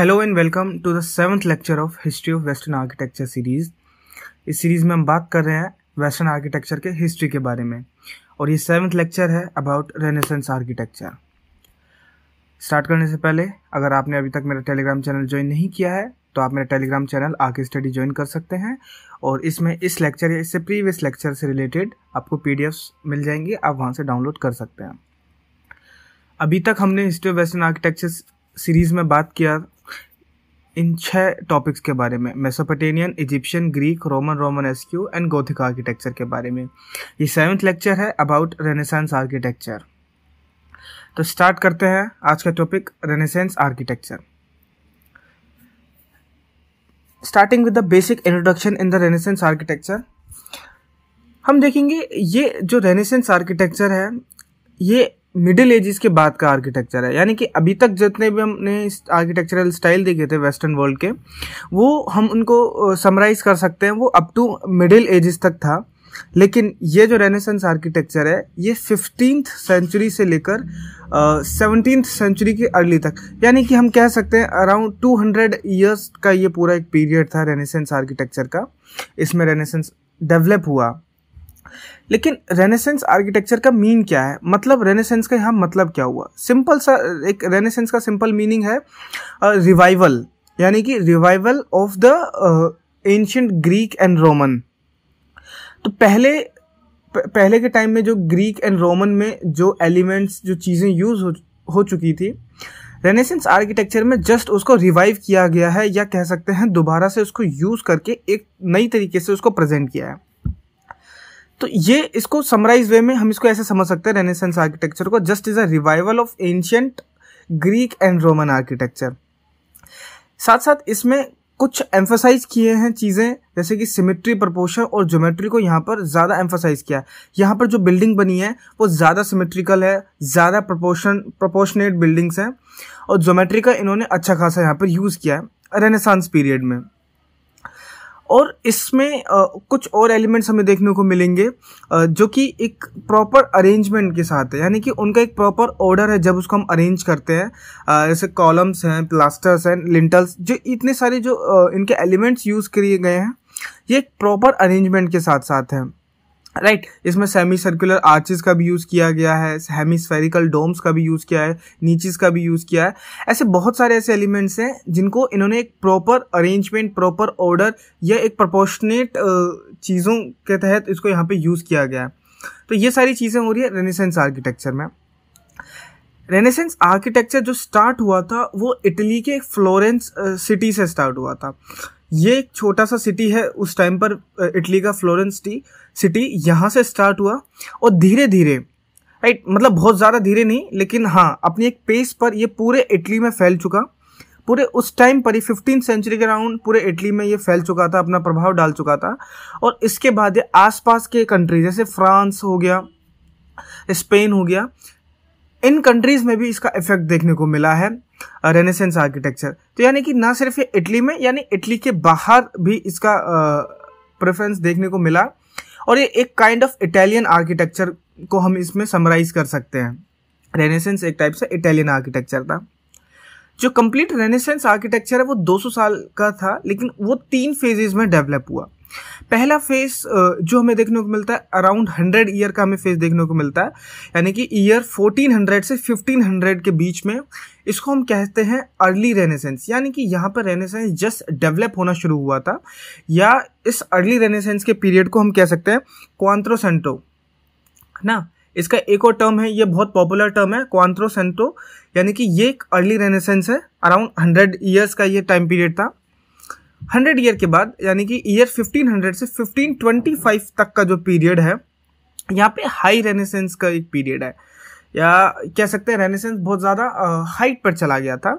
Hello and welcome to the seventh lecture of history of western architecture series इस series में हम बात कर रहे हैं वेस्टर्न आर्किटेक्चर के हिस्ट्री के बारे में और ये सेवंथ लेक्चर है अबाउट रेनेसेंस आर्किटेक्चर स्टार्ट करने से पहले अगर आपने अभी तक मेरा टेलीग्राम चैनल ज्वाइन नहीं किया है तो आप मेरा टेलीग्राम चैनल आके स्टडी ज्वाइन कर सकते हैं और इसमें इस लेक्चर या इससे प्रीवियस लेक्चर से रिलेटेड आपको पी मिल जाएंगी आप वहाँ से डाउनलोड कर सकते हैं अभी तक हमने history of western architecture series में बात किया इन छह टॉपिक्स के बारे में Mesopotamian Egyptian Greek Roman Romanesque and Gothic architecture के बारे में ये सेवन्थ लेक्चर है अबाउट रेनेसेंस आर्किटेक्चर तो स्टार्ट करते हैं आज का topic Renaissance architecture starting with the basic introduction in the Renaissance architecture हम देखेंगे ये जो रेनेसेंस आर्किटेक्चर है ये मिडिल एजिस के बाद का आर्किटेक्चर है यानी कि अभी तक जितने भी हमने आर्किटेक्चरल स्टाइल देखे थे वेस्टर्न वर्ल्ड के वो हम उनको समराइज कर सकते हैं वो अप टू मिडिल एजिस तक था लेकिन ये जो रेनेसेंस आर्किटेक्चर है ये फिफ्टीन सेंचुरी से लेकर सेवनटीन सेंचुरी के अर्ली तक यानी कि हम कह सकते हैं अराउंड टू हंड्रेड ईयर्स का ये पूरा एक पीरियड था रेनेसेंस आर्किटेक्चर का इसमें रेनेसेंस डेवलप हुआ लेकिन रेनेसेंस आर्किटेक्चर का मीन क्या है मतलब रेनेसेंस का यहाँ मतलब क्या हुआ सिंपल सा एक रेनेसेंस का सिंपल मीनिंग है रिवाइवल यानी कि revival of the ancient Greek and Roman तो पहले पहले के टाइम में जो ग्रीक एंड रोमन में जो एलिमेंट्स जो चीज़ें यूज़ हो हो चुकी थी रेनेसेंस आर्किटेक्चर में जस्ट उसको रिवाइव किया गया है या कह सकते हैं दोबारा से उसको यूज़ करके एक नई तरीके से उसको प्रेजेंट किया है तो ये इसको समराइज वे में हम इसको ऐसे समझ सकते हैं रेनेसेंस आर्किटेक्चर को just is a revival of ancient Greek and Roman architecture साथ साथ इसमें कुछ एम्फोसाइज किए हैं चीज़ें जैसे कि सिमेट्री प्रपोर्शन और ज्योमेट्री को यहाँ पर ज़्यादा एम्फोसाइज किया यहाँ पर जो बिल्डिंग बनी है वो ज़्यादा सिमेट्रिकल है ज़्यादा प्रपोर्शन प्रपोर्शनेट बिल्डिंग्स हैं और ज्योमेट्री का इन्होंने अच्छा खासा यहाँ पर यूज़ किया है रेनेसांस पीरियड में और इसमें कुछ और एलिमेंट्स हमें देखने को मिलेंगे जो कि एक प्रॉपर अरेंजमेंट के साथ है यानी कि उनका एक प्रॉपर ऑर्डर है जब उसको हम अरेंज करते हैं जैसे कॉलम्स हैं प्लास्टर्स हैं लिंटल्स जो इतने सारे जो इनके एलिमेंट्स यूज़ किए गए हैं ये प्रॉपर अरेंजमेंट के साथ साथ हैं राइट right. इसमें सेमी सर्कुलर आर्चिस का भी यूज़ किया गया है सेमी स्फेरिकल डोम्स का भी यूज़ किया है नीचिस का भी यूज़ किया है ऐसे बहुत सारे ऐसे एलिमेंट्स हैं जिनको इन्होंने एक प्रॉपर अरेंजमेंट प्रॉपर ऑर्डर या एक प्रपोर्शनेट चीज़ों के तहत इसको यहाँ पे यूज़ किया गया है तो ये सारी चीज़ें हो रही है रेनेसेंस आर्किटेक्चर में रेनेसेंस आर्किटेक्चर जो स्टार्ट हुआ था वो इटली के फ्लोरेंस सिटी से स्टार्ट हुआ था ये एक छोटा सा सिटी है उस टाइम पर इटली का फ्लोरेंस टी सिटी यहाँ से स्टार्ट हुआ और धीरे धीरे राइट मतलब बहुत ज़्यादा धीरे नहीं लेकिन हाँ अपनी एक पेस पर ये पूरे इटली में फैल चुका पूरे उस टाइम पर ही फिफ्टीन सेंचुरी के अराउंड पूरे इटली में ये फैल चुका था अपना प्रभाव डाल चुका था और इसके बाद ये आसपास के कंट्री जैसे फ्रांस हो गया स्पेन हो गया इन कंट्रीज़ में भी इसका इफेक्ट देखने को मिला है रेनेसेंस आर्किटेक्चर तो यानी कि ना सिर्फ ये इटली में यानी इटली के बाहर भी इसका प्रेफरेंस देखने को मिला और ये एक काइंड ऑफ इटालियन आर्किटेक्चर को हम इसमें समराइज कर सकते हैं रेनेसेंस एक टाइप से इटालियन आर्किटेक्चर था जो कंप्लीट रेनेसेंस आर्किटेक्चर है वो 200 साल का था लेकिन वो तीन फेजेज में डेवलप हुआ पहला फेस जो हमें देखने को मिलता है अराउंड हंड्रेड ईयर का हमें फेस देखने को मिलता है यानी कि ईयर फोर्टीन हंड्रेड से फिफ्टीन हंड्रेड के बीच में इसको हम कहते हैं अर्ली रेनेसेंस यानी कि यहाँ पर रेनेसेंस जस्ट डेवलप होना शुरू हुआ था या इस अर्ली रेनेसेंस के पीरियड को हम कह सकते हैं क्वांत्रोसेंटो ना इसका एक और टर्म है ये बहुत पॉपुलर टर्म है क्वांत्रोसेंटो यानी कि ये एक अर्ली रेनेसेंस है अराउंड हंड्रेड ईयर्स का ये टाइम पीरियड था हंड्रेड ईयर के बाद यानी कि ईयर 1500 से 1525 तक का जो पीरियड है यहाँ पे हाई रेनेसेंस का एक पीरियड है या कह सकते हैं रेनेसेंस बहुत ज़्यादा हाइट पर चला गया था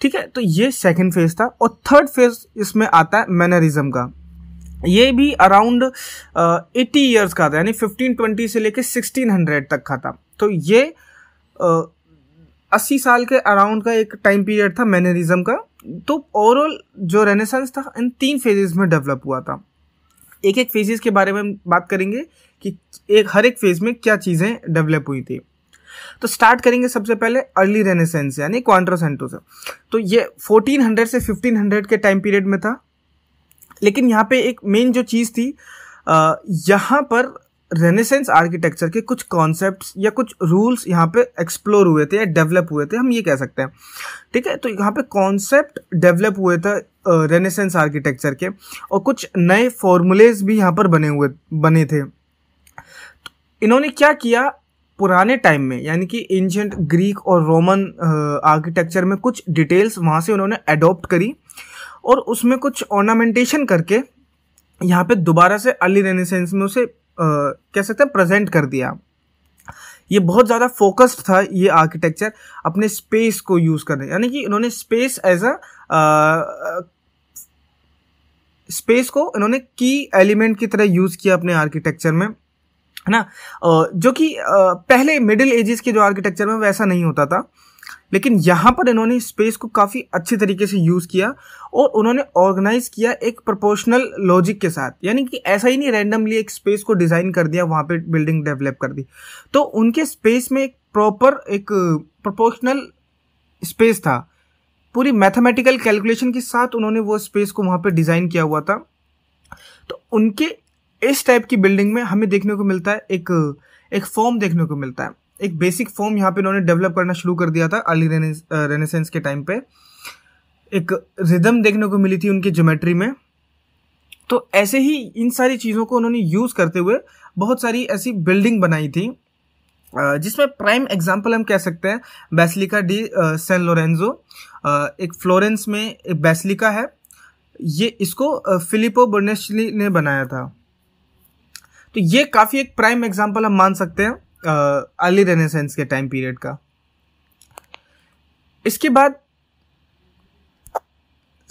ठीक है तो ये सेकेंड फेज था और थर्ड फेज इसमें आता है मैनरिज्म का ये भी अराउंड एटी ईयर्स का था यानी फिफ्टीन ट्वेंटी से लेकर सिक्सटीन हंड्रेड तक का था तो ये अस्सी साल के अराउंड का एक टाइम पीरियड था मैनरिज्म का तो ओवरऑल जो रेनेसेंस था इन तीन फेजेस में डेवलप हुआ था एक एक फेजेस के बारे में हम बात करेंगे कि एक हर एक फेज में क्या चीज़ें डेवलप हुई थी तो स्टार्ट करेंगे सबसे पहले अर्ली रेनेसेंस यानी क्वान्ट्रोसेंटो से तो ये 1400 से 1500 के टाइम पीरियड में था लेकिन यहाँ पे एक मेन जो चीज़ थी यहाँ पर रेनेसेंस आर्किटेक्चर के कुछ कॉन्सेप्ट या कुछ रूल्स यहाँ पे एक्सप्लोर हुए थे या डेवलप हुए थे हम ये कह सकते हैं ठीक है तो यहाँ पे कॉन्सेप्ट डेवलप हुए थे रेनेसेंस आर्किटेक्चर के और कुछ नए फॉर्मूलेज भी यहाँ पर बने हुए बने थे तो इन्होंने क्या किया पुराने टाइम में यानी कि एंशंट ग्रीक और रोमन आर्किटेक्चर में कुछ डिटेल्स वहाँ से उन्होंने अडोप्ट करी और उसमें कुछ ऑर्नामेंटेशन करके यहाँ पे दोबारा से अर्ली रेनेसेंस में उसे कह सकते हैं प्रेजेंट कर दिया ये बहुत ज़्यादा फोकस्ड था ये आर्किटेक्चर अपने स्पेस को यूज़ करने यानी कि इन्होंने स्पेस एज अ स्पेस को इन्होंने की एलिमेंट की तरह यूज़ किया अपने आर्किटेक्चर में है ना जो कि पहले मिडिल एजेस के जो आर्किटेक्चर में वैसा नहीं होता था लेकिन यहाँ पर इन्होंने स्पेस को काफ़ी अच्छे तरीके से यूज़ किया और उन्होंने ऑर्गेनाइज किया एक प्रोपोर्शनल लॉजिक के साथ यानी कि ऐसा ही नहीं रैंडमली एक स्पेस को डिज़ाइन कर दिया वहाँ पे बिल्डिंग डेवलप कर दी तो उनके स्पेस में एक प्रॉपर एक प्रोपोर्शनल स्पेस था पूरी मैथमेटिकल कैलकुलेशन के साथ उन्होंने वो स्पेस को वहाँ पर डिज़ाइन किया हुआ था तो उनके इस टाइप की बिल्डिंग में हमें देखने को मिलता है एक एक फॉर्म देखने को मिलता है एक बेसिक फॉर्म यहाँ पे इन्होंने डेवलप करना शुरू कर दिया था अर्ली रेनेसेंस uh, के टाइम पे एक रिदम देखने को मिली थी उनकी ज्योमेट्री में तो ऐसे ही इन सारी चीज़ों को उन्होंने यूज़ करते हुए बहुत सारी ऐसी बिल्डिंग बनाई थी uh, जिसमें प्राइम एग्जाम्पल हम कह सकते हैं बैसलिका डी सैन लोरेंजो एक फ्लोरेंस में एक बैसलिका है ये इसको फिलिपो uh, बर्नेशली ने बनाया था तो ये काफ़ी एक प्राइम एग्जाम्पल हम मान सकते हैं अर्ली रेनेसेंस के टाइम पीरियड का इसके बाद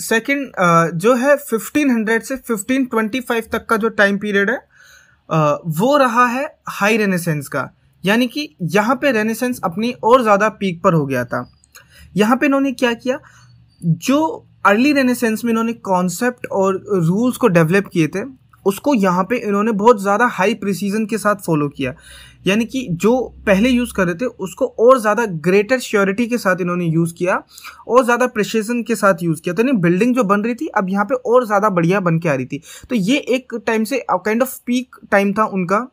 सेकंड uh, जो है 1500 से 1525 तक का जो टाइम पीरियड है uh, वो रहा है हाई रेनेसेंस का यानी कि यहाँ पे रेनेसेंस अपनी और ज़्यादा पीक पर हो गया था यहाँ पे इन्होंने क्या किया जो अर्ली रेनेसेंस में इन्होंने कॉन्सेप्ट और रूल्स को डेवलप किए थे उसको यहाँ पे इन्होंने बहुत ज़्यादा हाई प्रिसीजन के साथ फॉलो किया यानी कि जो पहले यूज़ कर रहे थे उसको और ज़्यादा ग्रेटर श्योरिटी के साथ इन्होंने यूज़ किया और ज़्यादा प्रिसीजन के साथ यूज़ किया तो यानी बिल्डिंग जो बन रही थी अब यहाँ पे और ज़्यादा बढ़िया बन के आ रही थी तो ये एक टाइम से काइंड ऑफ पीक टाइम था उनका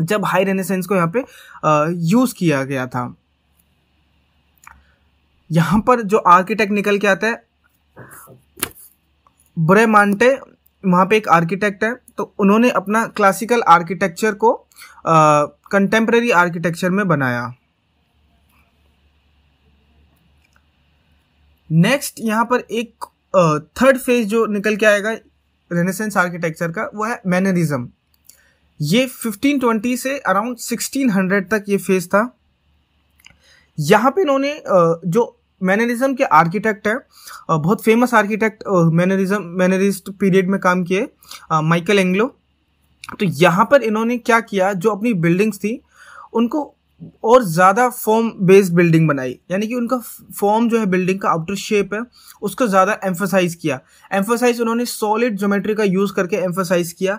जब हाई रेनेसेंस को यहाँ पे यूज़ किया गया था यहाँ पर जो आर्किटेक्ट निकल के आता है ब्रेमांटे वहाँ पे एक आर्किटेक्ट है तो उन्होंने अपना क्लासिकल आर्किटेक्चर को कंटेम्प्रेरी आर्किटेक्चर में बनाया नेक्स्ट यहाँ पर एक थर्ड फेज जो निकल के आएगा रेनेसेंस आर्किटेक्चर का वो है मैनरिज्म ये 1520 से अराउंड 1600 तक ये फेज था यहाँ पे इन्होंने जो मैनरिज्म के आर्किटेक्ट है बहुत famous architect mannerism mannerist period में काम किए माइकल एंग्लो तो यहाँ पर इन्होंने क्या किया जो अपनी बिल्डिंग्स थी उनको और ज़्यादा फॉर्म बेस्ड बिल्डिंग बनाई यानी कि उनका फॉर्म जो है बिल्डिंग का आउटर शेप है उसको ज़्यादा एम्फोसाइज किया एम्फोसाइज उन्होंने सॉलिड ज्योमेट्री का यूज़ करके एम्फोसाइज किया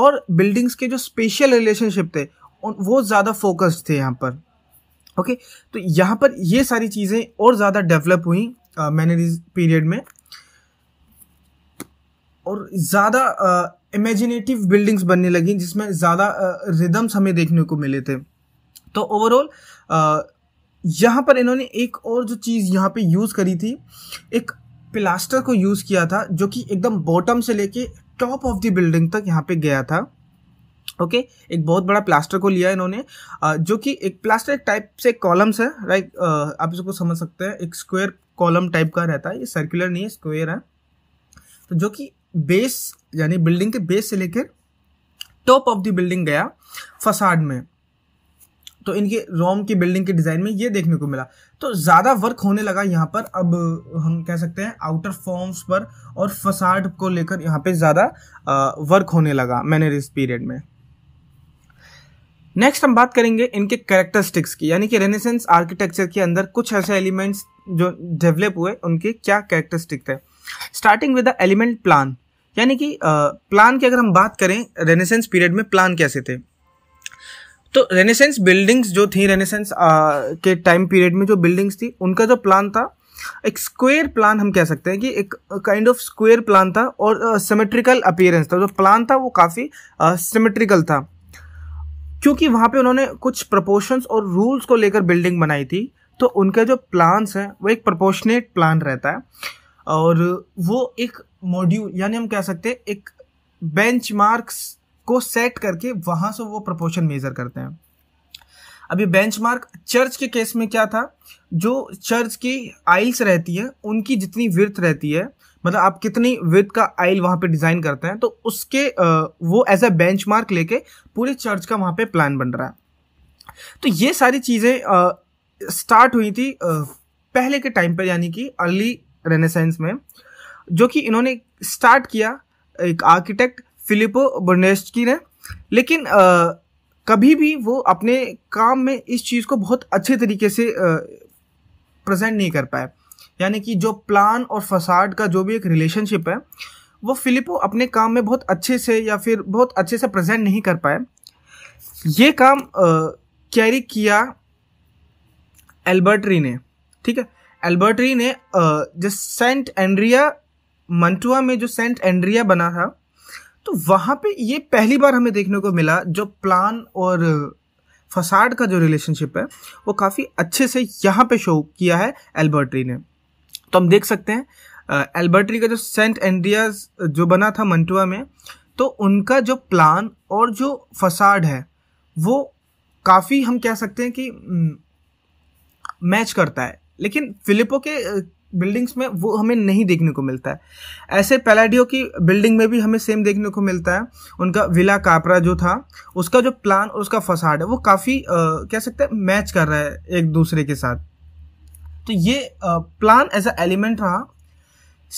और बिल्डिंग्स के जो स्पेशल रिलेशनशिप थे वो ज़्यादा फोकस्ड थे यहाँ पर ओके तो यहाँ पर ये सारी चीज़ें और ज़्यादा डेवलप हुई मैंने पीरियड में और ज़्यादा इमेजिनेटिव बिल्डिंग्स बनने लगी जिसमें ज़्यादा रिदम्स हमें देखने को मिले थे तो ओवरऑल यहाँ पर इन्होंने एक और जो चीज़ यहाँ पे यूज़ करी थी एक प्लास्टर को यूज़ किया था जो कि एकदम बॉटम से लेके टॉप ऑफ द बिल्डिंग तक यहाँ पे गया था ओके okay, एक बहुत बड़ा प्लास्टर को लिया इन्होंने जो कि एक प्लास्टर एक टाइप से कॉलम्स है राइट आप इसको समझ सकते हैं एक स्क्वायर कॉलम टाइप का रहता है ये सर्कुलर नहीं है स्क्वायर है तो जो कि बेस यानी बिल्डिंग के बेस से लेकर टॉप ऑफ द बिल्डिंग गया फसाड में तो इनके रोम की बिल्डिंग के डिज़ाइन में ये देखने को मिला तो ज़्यादा वर्क होने लगा यहाँ पर अब हम कह सकते हैं आउटर फॉर्म्स पर और फसाड को लेकर यहाँ पे ज़्यादा वर्क होने लगा मैंने इस पीरियड में नेक्स्ट हम बात करेंगे इनके कैरेक्टरिस्टिक्स की यानी कि रेनेसेंस आर्किटेक्चर के अंदर कुछ ऐसे एलिमेंट्स जो डेवलप हुए उनके क्या कैरेक्टरिस्टिक थे starting with the element plan यानी कि प्लान की अगर हम बात करें रेनेसेंस पीरियड में प्लान कैसे थे तो रेनेसेंस बिल्डिंग्स जो थी रेनेसेंस के टाइम पीरियड में जो बिल्डिंग्स थी उनका जो प्लान था एक स्क्वेयर प्लान हम कह सकते हैं कि एक काइंड ऑफ स्क्वेयर प्लान था और सिमेट्रिकल uh, अपीयरेंस था जो प्लान था वो काफ़ी सिमेट्रिकल uh, था क्योंकि वहाँ पे उन्होंने कुछ प्रपोशन और रूल्स को लेकर बिल्डिंग बनाई थी तो उनके जो प्लान्स हैं वो एक प्रपोर्शनेट प्लान रहता है और वो एक मॉड्यूल यानी हम कह सकते हैं एक बेंच को सेट करके वहाँ से वो प्रपोशन मेज़र करते हैं अभी बेंचमार्क चर्च के केस में क्या था जो चर्च की आइल्स रहती है उनकी जितनी विर्थ रहती है मतलब आप कितनी विद का आइल वहाँ पे डिज़ाइन करते हैं तो उसके वो एज अ बेंचमार्क लेके पूरे चर्च का वहाँ पे प्लान बन रहा है तो ये सारी चीज़ें स्टार्ट हुई थी पहले के टाइम पर यानी कि अर्ली रेनेसेंस में जो कि इन्होंने स्टार्ट किया एक आर्किटेक्ट फिलिपो बर्नेस्की ने लेकिन कभी भी वो अपने काम में इस चीज़ को बहुत अच्छे तरीके से प्रेजेंट नहीं कर पाए यानी कि जो प्लान और फसाड का जो भी एक रिलेशनशिप है वो फिलिपो अपने काम में बहुत अच्छे से या फिर बहुत अच्छे से प्रेजेंट नहीं कर पाए ये काम कैरी किया एल्बर्टरी ने ठीक है एल्बर्टरी ने जो सेंट एंड्रिया मंटुआ में जो सेंट एंड्रिया बना था तो वहाँ पे ये पहली बार हमें देखने को मिला जो प्लान और फसाड का जो रिलेशनशिप है वो काफ़ी अच्छे से यहाँ पे शो किया है एल्बर्टरी ने तो हम देख सकते हैं एल्बर्टरी का जो सेंट एंड्रियाज जो बना था मंटुआ में तो उनका जो प्लान और जो फसाड है वो काफ़ी हम कह सकते हैं कि मैच करता है लेकिन फिलिपो के बिल्डिंग्स में वो हमें नहीं देखने को मिलता है ऐसे पैलाडियो की बिल्डिंग में भी हमें सेम देखने को मिलता है उनका विला कापरा जो था उसका जो प्लान और उसका फसाड है वो काफ़ी कह सकते हैं मैच कर रहा है एक दूसरे के साथ तो ये प्लान एज अ एलिमेंट रहा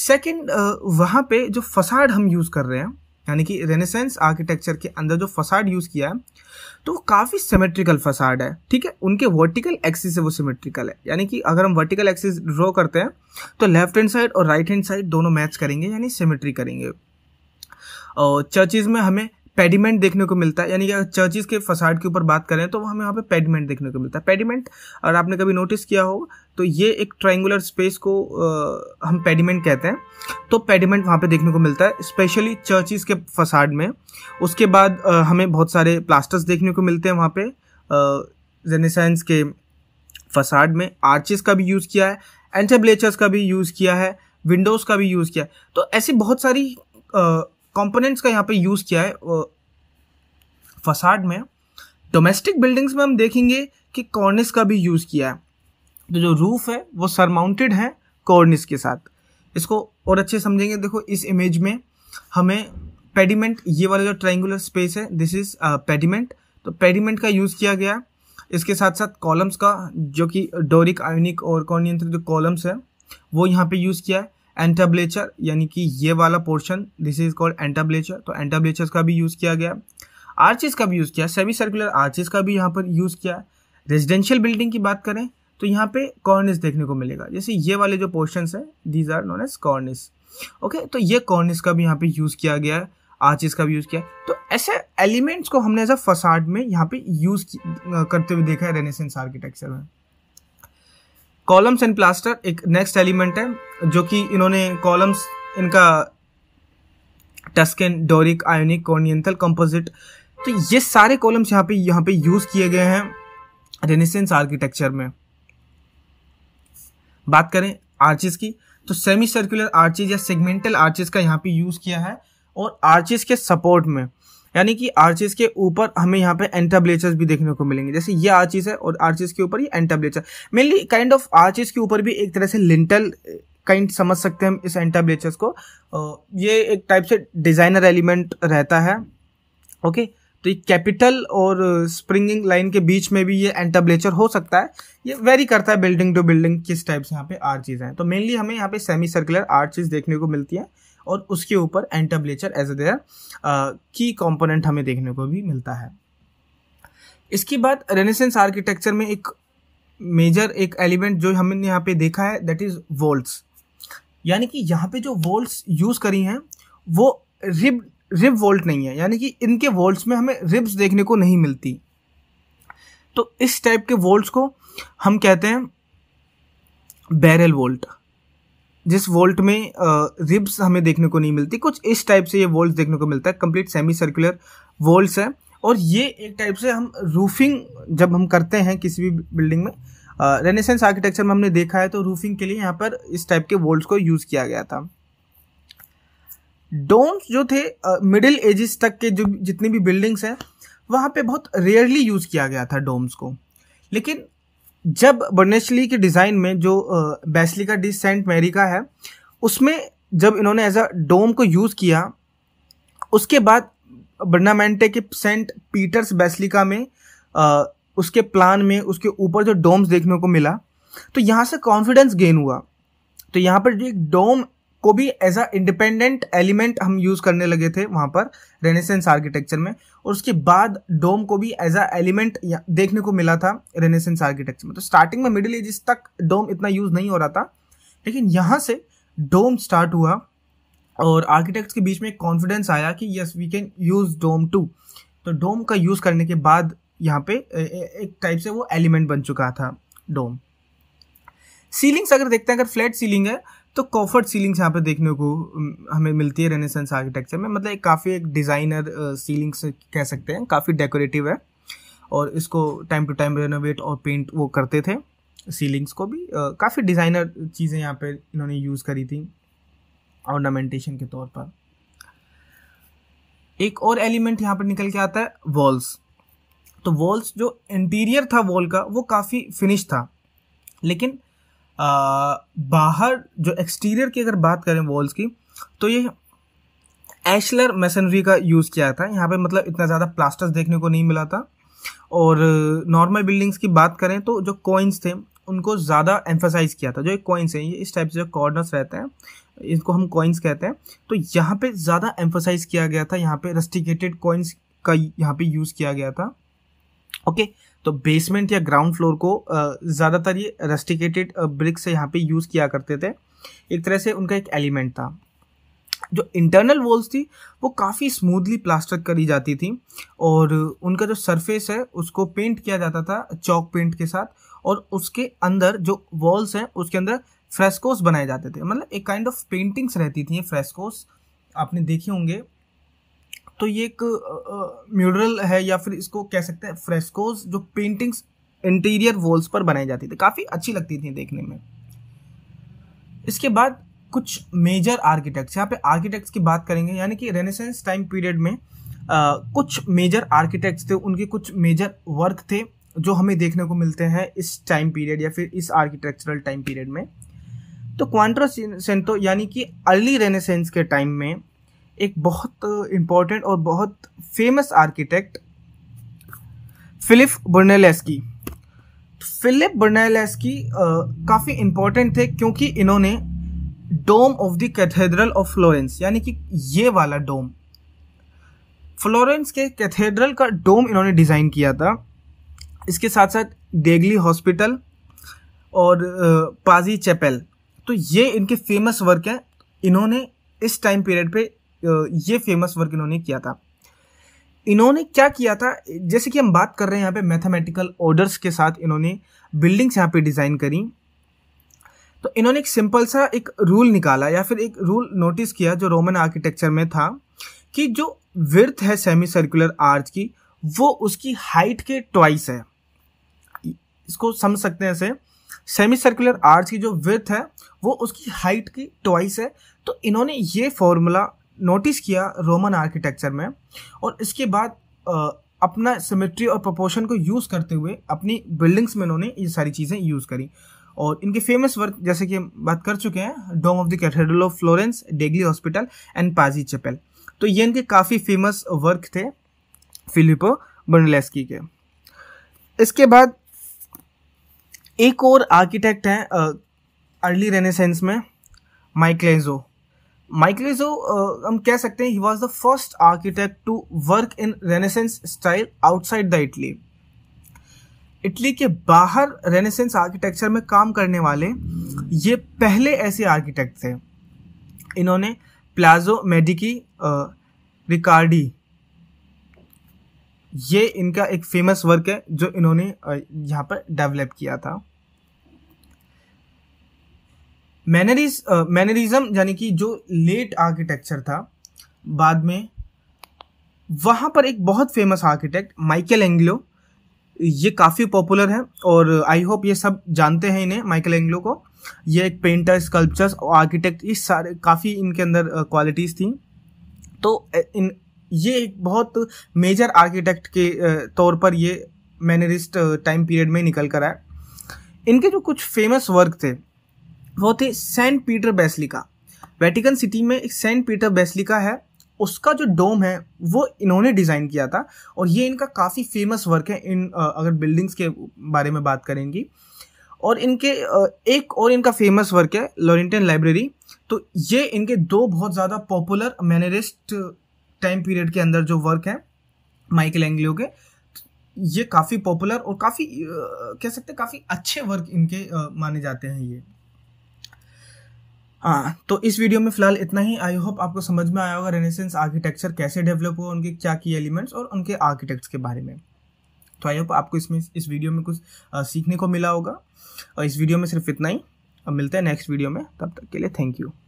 सेकेंड वहाँ पे जो फसाड हम यूज़ कर रहे हैं यानी कि रेनेसेंस आर्किटेक्चर के अंदर जो फसाड यूज़ किया है तो वो काफ़ी सिमेट्रिकल फसाड है ठीक है उनके वर्टिकल एक्सिस से वो सिमेट्रिकल है यानी कि अगर हम वर्टिकल एक्सिस ड्रॉ करते हैं तो लेफ्ट हैंड साइड और राइट हैंड साइड दोनों मैच करेंगे यानी सिमेट्री करेंगे और चर्चेज़ में हमें पेडिमेंट देखने को मिलता है यानी कि अगर चर्चिस के फसाड के ऊपर बात करें तो हमें वहाँ पे पेडिमेंट देखने को मिलता है पेडिमेंट अगर आपने कभी नोटिस किया हो तो ये एक ट्राइंगुलर स्पेस को आ, हम पेडिमेंट कहते हैं तो पेडिमेंट वहाँ पे देखने को मिलता है स्पेशली चर्चिस के फसाड में उसके बाद आ, हमें बहुत सारे प्लास्टर्स देखने को मिलते हैं वहाँ पे जेनेसाइंस के फसाड में आर्चिस का भी यूज़ किया है एंटेब्लेचर्स का भी यूज़ किया है विंडोज़ का भी यूज़ किया है तो ऐसी बहुत सारी कंपोनेंट्स का यहाँ पे यूज़ किया है फसाड में डोमेस्टिक बिल्डिंग्स में हम देखेंगे कि कॉर्निस का भी यूज़ किया है तो जो रूफ है वो सरमाउंटेड है कॉर्निस के साथ इसको और अच्छे समझेंगे देखो इस इमेज में हमें पेडिमेंट ये वाला जो ट्राइंगुलर स्पेस है दिस इज पेडिमेंट तो पेडिमेंट का यूज़ किया गया इसके साथ साथ कॉलम्स का जो कि डोरिक आयोनिक और कॉर्नियंत्र जो कॉलम्स है वो यहाँ पे यूज़ किया है एंटाब्लेचर यानी कि ये वाला portion this is called entablature तो एंटाब्लेचर का भी यूज़ किया गया आर्चिस का भी यूज़ किया सेमी सर्कुलर आर्चिस का भी यहाँ पर यूज़ किया रेजिडेंशियल बिल्डिंग की बात करें तो यहाँ पे कॉर्निस देखने को मिलेगा जैसे ये वाले जो पोर्शन है these are known as cornice okay तो ये कॉर्निस का भी यहाँ पे यूज़ किया गया है आर्चिस का भी यूज़ किया तो ऐसे एलिमेंट्स को हमने एज अ फसाड में यहाँ पे यूज़ करते हुए देखा है रेनेसेंस आर्किटेक्चर में कॉलम्स एंड प्लास्टर एक नेक्स्ट एलिमेंट है जो कि इन्होंने कॉलम्स इनका Tuscan Doric Ionic Corinthian composite तो ये सारे कॉलम्स यहाँ पे यहाँ पे यूज़ किए गए हैं रेनेसेंस आर्किटेक्चर में बात करें आर्चिस की तो सेमी सर्कुलर आर्चिस या सेगमेंटल आर्चिस का यहाँ पे यूज़ किया है और आर्चिस के सपोर्ट में यानी कि आर्चिस के ऊपर हमें यहाँ पे एंटाब्लेचर्स भी देखने को मिलेंगे जैसे ये आर्चिस है और आर्चिस के ऊपर ये entablature mainly kind of arches के ऊपर भी एक तरह से लिंटल काइंड eh, समझ सकते हैं हम इस एंटाब्लेचर्स को ये एक टाइप से डिजाइनर एलिमेंट रहता है ओके तो ये कैपिटल और स्प्रिंगिंग लाइन के बीच में भी ये एंटाब्लेचर हो सकता है ये वेरी करता है बिल्डिंग टू बिल्डिंग किस टाइप से यहाँ पे आर्चिस हैं तो मेनली हमें यहाँ पे सेमी सर्कुलर आर्चीज देखने को मिलती है और उसके ऊपर एंड टेम्परेचर एज देयर की कॉम्पोनेंट हमें देखने को भी मिलता है इसके बाद रेनेसेंस आर्किटेक्चर में एक मेजर एक एलिमेंट जो हमने यहाँ पे देखा है दैट इज़ वोल्ट्स यानी कि यहाँ पे जो वोल्ट्स यूज़ करी हैं वो रिब रिब वोल्ट नहीं है यानी कि इनके वोल्ट्स में हमें रिब्स देखने को नहीं मिलती तो इस टाइप के वोल्ट्स को हम कहते हैं बैरल वोल्ट जिस वोल्ट में रिब्स हमें देखने को नहीं मिलती कुछ इस टाइप से ये वोल्ट देखने को मिलता है कंप्लीट सेमी सर्कुलर वोल्ट्स है और ये एक टाइप से हम रूफिंग जब हम करते हैं किसी भी बिल्डिंग में रेनेसेंस आर्किटेक्चर में हमने देखा है तो रूफिंग के लिए यहाँ पर इस टाइप के वोल्ट्स को यूज़ किया गया था डोम्स जो थे मिडिल एजिस तक के जो जितनी भी बिल्डिंग्स हैं वहाँ पे बहुत रेयरली यूज़ किया गया था डोम्स को लेकिन जब बर्नेशली के डिज़ाइन में जो का डी सेंट मैरी का है उसमें जब इन्होंने एज अ डोम को यूज़ किया उसके बाद बर्नामेंटे के सेंट पीटर्स बेसलिका में आ, उसके प्लान में उसके ऊपर जो डोम्स देखने को मिला तो यहाँ से कॉन्फिडेंस गेन हुआ तो यहाँ पर जो एक डोम को भी एज अ इंडिपेंडेंट एलिमेंट हम यूज करने लगे थे वहां पर रेनेसेंस आर्किटेक्चर में और उसके बाद डोम को भी एज अ एलिमेंट देखने को मिला था रेनेसेंस आर्किटेक्चर में तो स्टार्टिंग में मिडिल एजिस तक डोम इतना यूज नहीं हो रहा था लेकिन यहां से डोम स्टार्ट हुआ और आर्किटेक्ट्स के बीच में कॉन्फिडेंस आया कि yes we can use dome too तो डोम का यूज करने के बाद यहाँ पे एक टाइप से वो एलिमेंट बन चुका था डोम सीलिंग्स अगर देखते हैं अगर फ्लैट सीलिंग है तो कॉफर्ट सीलिंग्स यहाँ पे देखने को हमें मिलती है रेनेसेंस आर्किटेक्चर में मतलब एक काफ़ी एक डिज़ाइनर सीलिंग्स कह सकते हैं काफ़ी डेकोरेटिव है और इसको टाइम टू टाइम रेनोवेट और पेंट वो करते थे सीलिंग्स को भी काफ़ी डिज़ाइनर चीज़ें यहाँ पे इन्होंने यूज़ करी थी ऑर्नामेंटेशन के तौर पर एक और एलिमेंट यहाँ पर निकल के आता है वॉल्स तो वॉल्स जो इंटीरियर था वॉल का वो काफ़ी फिनिश था लेकिन बाहर जो एक्सटीरियर की अगर बात करें वॉल्स की तो ये एशलर मेसनरी का यूज़ किया था यहाँ पे मतलब इतना ज़्यादा प्लास्टर्स देखने को नहीं मिला था और नॉर्मल बिल्डिंग्स की बात करें तो जो कॉइन्स थे उनको ज़्यादा एम्फोसाइज किया था जो एक कॉइन्स हैं ये इस टाइप से जो कॉर्नर्स रहते हैं इनको हम कॉइन्स कहते हैं तो यहाँ पे ज़्यादा एम्फोसाइज किया गया था यहाँ पे रस्टिकेटेड कॉइन्स का यहाँ पे यूज़ किया गया था ओके okay, तो बेसमेंट या ग्राउंड फ्लोर को ज़्यादातर ये रेस्टिकेटेड ब्रिक से यहाँ पे यूज़ किया करते थे एक तरह से उनका एक एलिमेंट था जो इंटरनल वॉल्स थी वो काफ़ी स्मूथली प्लास्टर करी जाती थी और उनका जो सरफेस है उसको पेंट किया जाता था चौक पेंट के साथ और उसके अंदर जो वॉल्स हैं उसके अंदर फ्रेस्कोस बनाए जाते थे मतलब एक काइंड ऑफ पेंटिंग्स रहती थी फ्रेस्कोस आपने देखे होंगे तो ये एक म्यूरल है या फिर इसको कह सकते हैं फ्रेस्कोज जो पेंटिंग्स इंटीरियर वॉल्स पर बनाई जाती थी काफ़ी अच्छी लगती थी देखने में इसके बाद कुछ मेजर आर्किटेक्ट्स यहाँ पे आर्किटेक्ट्स की बात करेंगे यानी कि रेनेसेंस टाइम पीरियड में आ, कुछ मेजर आर्किटेक्ट्स थे उनके कुछ मेजर वर्क थे जो हमें देखने को मिलते हैं इस टाइम पीरियड या फिर इस आर्किटेक्चरल टाइम पीरियड में तो क्वांट्रो सेंटो यानी कि अर्ली रेनेसेंस के टाइम में एक बहुत इम्पोर्टेंट और बहुत famous architect Filippo Brunelleschi Filippo Brunelleschi काफ़ी इम्पोर्टेंट थे क्योंकि इन्होंने dome of the cathedral of Florence यानी कि ये वाला डोम फ्लोरेंस के कैथेड्रल का डोम इन्होंने डिज़ाइन किया था इसके साथ साथ डेगली हॉस्पिटल और पाजी चैपल तो ये इनके फेमस वर्क हैं इन्होंने इस टाइम पीरियड पे ये फेमस वर्क इन्होंने किया था इन्होंने क्या किया था जैसे कि हम बात कर रहे हैं यहाँ पे मैथमेटिकल ऑर्डर्स के साथ इन्होंने बिल्डिंग्स यहाँ पे डिज़ाइन करी तो इन्होंने एक सिंपल सा एक रूल निकाला या फिर एक रूल नोटिस किया जो रोमन आर्किटेक्चर में था कि जो विर्थ है सेमी सर्कुलर आर्च की वो उसकी हाइट के ट्वाइस है इसको समझ सकते हैं ऐसे सेमी सर्कुलर आर्च की जो विर्थ है वो उसकी हाइट की ट्वाइस है तो इन्होंने ये फॉर्मूला नोटिस किया रोमन आर्किटेक्चर में और इसके बाद अपना सिमेट्री और प्रोपोर्शन को यूज़ करते हुए अपनी बिल्डिंग्स में इन्होंने ये सारी चीज़ें यूज़ करी और इनके फेमस वर्क जैसे कि हम बात कर चुके हैं dome of the cathedral of Florence degli hospital and Pazzi chapel तो ये इनके काफ़ी फेमस वर्क थे फिलिपो बर्नलेस्की के इसके बाद एक और आर्किटेक्ट हैं अर्ली रेनेसेंस में माइकलेजो माइकलेजो uh, हम कह सकते हैं he was the first architect to work in renaissance style outside the Italy Italy के बाहर रेनेसेंस आर्किटेक्चर में काम करने वाले ये पहले ऐसे आर्किटेक्ट थे इन्होंने प्लाजो मेडिकी रिकार्डी ये इनका एक फेमस वर्क है जो इन्होंने uh, यहाँ पर डेवलप किया था मैनरिज मैनरिज्म uh, यानी कि जो लेट आर्किटेक्चर था बाद में वहाँ पर एक बहुत फेमस आर्किटेक्ट माइकल एंग्लो ये काफ़ी पॉपुलर है और आई होप ये सब जानते हैं इन्हें माइकल एंग्लो को ये एक पेंटर स्कल्पचर्स और आर्किटेक्ट इस सारे काफ़ी इनके अंदर क्वालिटीज़ uh, थी तो इन ये एक बहुत मेजर आर्किटेक्ट के uh, तौर पर ये मैनरिस्ट टाइम पीरियड में निकल कर आया इनके जो कुछ फेमस वर्क थे वो थे Saint Peter basilica Vatican city में एक सेंट पीटर बेसलिका है उसका जो डोम है वो इन्होंने डिज़ाइन किया था और ये इनका काफ़ी फेमस वर्क है इन अगर बिल्डिंग्स के बारे में बात करेंगी और इनके एक और इनका फेमस वर्क है लॉरेंटन लाइब्रेरी तो ये इनके दो बहुत ज़्यादा पॉपुलर मैनरिस्ट टाइम पीरियड के अंदर जो वर्क है माइकल एंग्लियो के ये काफ़ी पॉपुलर और काफ़ी कह सकते हैं काफ़ी अच्छे वर्क इनके माने जाते हैं ये हाँ तो इस वीडियो में फिलहाल इतना ही आई होप आपको समझ में आया होगा रेनेसेंस आर्किटेक्चर कैसे डेवलप हुआ उनके क्या की एलिमेंट्स और उनके आर्किटेक्ट्स के बारे में तो आई होप आपको इसमें इस वीडियो में कुछ आ, सीखने को मिला होगा और इस वीडियो में सिर्फ इतना ही अब मिलते हैं नेक्स्ट वीडियो में तब तक के लिए थैंक यू